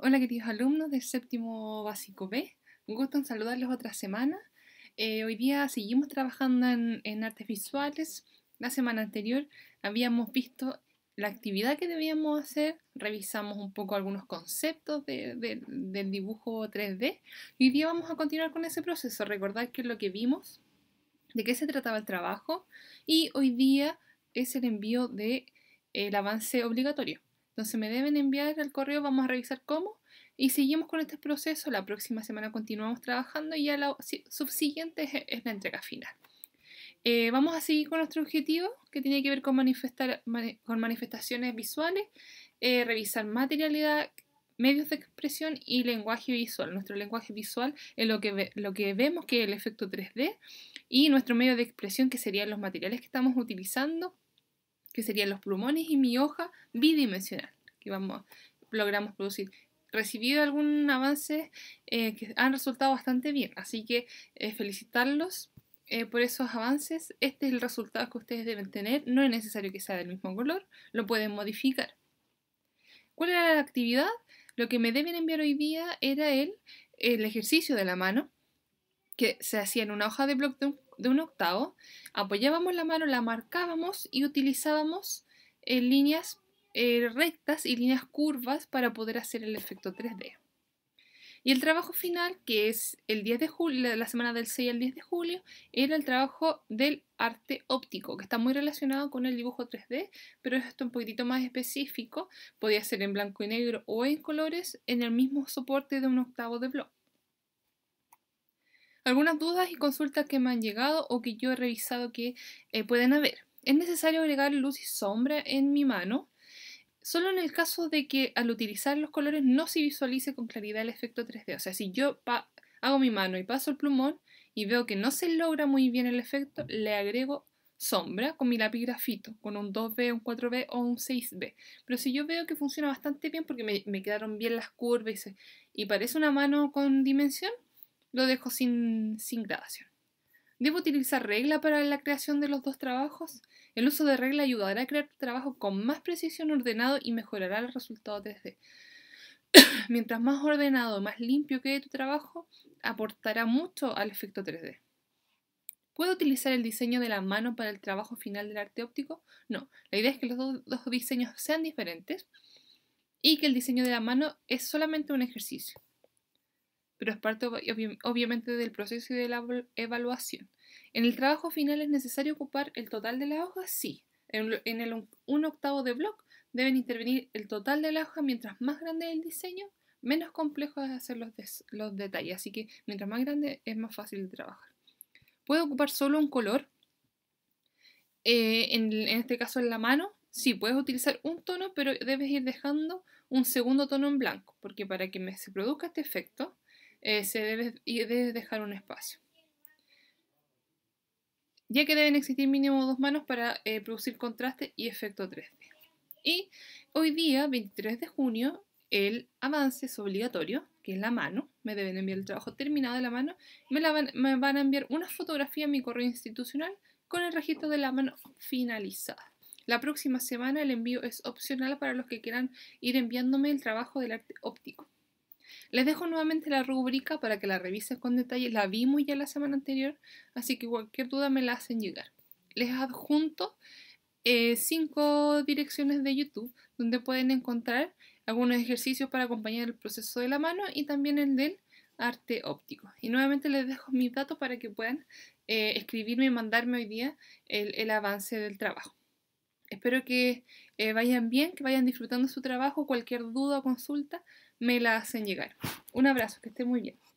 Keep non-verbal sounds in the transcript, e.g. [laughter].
Hola, queridos alumnos del séptimo básico B. Un gusto en saludarlos otra semana. Eh, hoy día seguimos trabajando en, artes visuales. La semana anterior habíamos visto la actividad que debíamos hacer, revisamos un poco algunos conceptos del dibujo 3D y hoy día vamos a continuar con ese proceso, recordar qué es lo que vimos, de qué se trataba el trabajo y hoy día es el envío del de, avance obligatorio. Entonces me deben enviar el correo, vamos a revisar cómo y seguimos con este proceso. La próxima semana continuamos trabajando y ya la subsiguiente es, la entrega final. Eh, vamos a seguir con nuestro objetivo que tiene que ver con, manifestar, con manifestaciones visuales, eh, revisar materialidad, medios de expresión y lenguaje visual. Nuestro lenguaje visual es lo que, lo que vemos que es el efecto 3D y nuestro medio de expresión que serían los materiales que estamos utilizando que serían los pulmones y mi hoja bidimensional, que vamos, logramos producir. Recibido algún avance eh, que han resultado bastante bien, así que eh, felicitarlos eh, por esos avances. Este es el resultado que ustedes deben tener, no es necesario que sea del mismo color, lo pueden modificar. ¿Cuál era la actividad? Lo que me deben enviar hoy día era el, el ejercicio de la mano, que se hacía en una hoja de bloc de un, octavo, apoyábamos la mano, la marcábamos y utilizábamos eh, líneas eh, rectas y líneas curvas para poder hacer el efecto 3D. Y el trabajo final, que es el 10 de julio, la semana del 6 al 10 de julio, era el trabajo del arte óptico, que está muy relacionado con el dibujo 3D, pero es esto un poquitito más específico. Podía ser en blanco y negro o en colores en el mismo soporte de un octavo de bloc algunas dudas y consultas que me han llegado o que yo he revisado que eh, pueden haber. Es necesario agregar luz y sombra en mi mano, solo en el caso de que al utilizar los colores no se visualice con claridad el efecto 3D. O sea, si yo hago mi mano y paso el plumón y veo que no se logra muy bien el efecto, le agrego sombra con mi lápiz grafito, con un 2B, un 4B o un 6B. Pero si yo veo que funciona bastante bien porque me, quedaron bien las curvas y parece una mano con dimensión, lo dejo sin, sin gradación. ¿Debo utilizar regla para la creación de los dos trabajos? El uso de regla ayudará a crear tu trabajo con más precisión ordenado y mejorará el resultado 3D. [coughs] Mientras más ordenado, más limpio quede tu trabajo, aportará mucho al efecto 3D. ¿Puedo utilizar el diseño de la mano para el trabajo final del arte óptico? No, la idea es que los dos diseños sean diferentes y que el diseño de la mano es solamente un ejercicio pero es parte obviamente del proceso y de la evaluación. ¿En el trabajo final es necesario ocupar el total de la hoja? Sí. En, el, un octavo de bloc deben intervenir el total de la hoja. Mientras más grande es el diseño, menos complejo es hacer los, los detalles. Así que mientras más grande es más fácil de trabajar. ¿Puedo ocupar solo un color? Eh, en, este caso en la mano, Sí, puedes utilizar un tono, pero debes ir dejando un segundo tono en blanco, porque para que se produzca este efecto, eh, se debe, dejar un espacio. Ya que deben existir mínimo dos manos para eh, producir contraste y efecto 3D. Y hoy día, 23 de junio, el avance es obligatorio, que es la mano. Me deben enviar el trabajo terminado de la mano. Me, van, a enviar una fotografía En mi correo institucional con el registro de la mano finalizada. La próxima semana el envío es opcional para los que quieran ir enviándome el trabajo del arte óptico. Les dejo nuevamente la rúbrica para que la revises con detalle. La vimos ya la semana anterior, así que cualquier duda me la hacen llegar. Les adjunto eh, cinco direcciones de YouTube donde pueden encontrar algunos ejercicios para acompañar el proceso de la mano y también el del arte óptico. Y nuevamente les dejo mis datos para que puedan eh, escribirme y mandarme hoy día el, avance del trabajo. Espero que eh, vayan bien, que vayan disfrutando su trabajo. Cualquier duda o consulta, me la hacen llegar. Un abrazo, que esté muy bien.